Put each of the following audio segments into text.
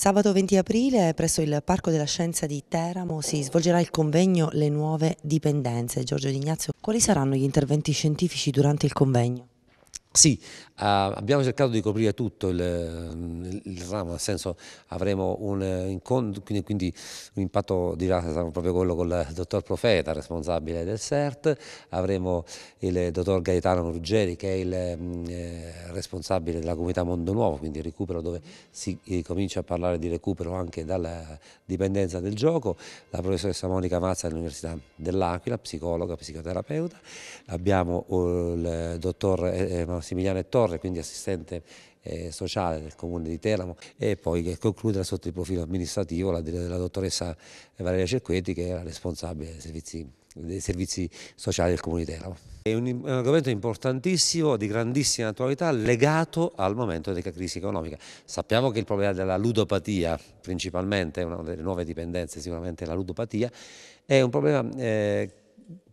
Sabato 20 aprile presso il Parco della Scienza di Teramo si svolgerà il convegno Le nuove dipendenze. Giorgio D'Ignazio, quali saranno gli interventi scientifici durante il convegno? Sì, uh, abbiamo cercato di coprire tutto il, il, il ramo, nel senso avremo un eh, incontro, quindi, quindi un impatto di là sarà proprio quello con il dottor Profeta, responsabile del CERT, avremo il dottor Gaetano Ruggeri che è il mm, eh, responsabile della comunità Mondo Nuovo, quindi recupero dove si eh, comincia a parlare di recupero anche dalla dipendenza del gioco, la professoressa Monica Mazza dell'Università dell'Aquila, psicologa, psicoterapeuta, abbiamo eh, il dottor eh, Massimiliano e Torre, quindi assistente eh, sociale del comune di Teramo e poi che concludere sotto il profilo amministrativo la, della dottoressa Valeria Cerqueti che era responsabile dei servizi, dei servizi sociali del comune di Teramo. È un, un, argomento importantissimo, di grandissima attualità, legato al momento della crisi economica. Sappiamo che il problema della ludopatia, principalmente, una delle nuove dipendenze sicuramente la ludopatia, è un problema eh,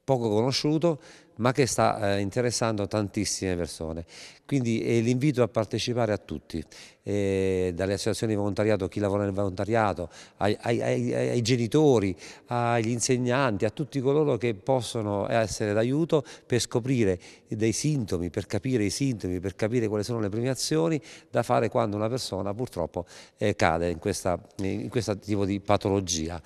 poco conosciuto ma che sta eh, interessando tantissime persone. Quindi eh, l'invito a partecipare a tutti, eh, dalle associazioni di volontariato, chi lavora nel volontariato, ai, ai, ai, ai, genitori, agli insegnanti, a tutti coloro che possono essere d'aiuto per scoprire dei sintomi, per capire i sintomi, per capire quali sono le prime azioni da fare quando una persona purtroppo eh, cade in questo tipo di patologia.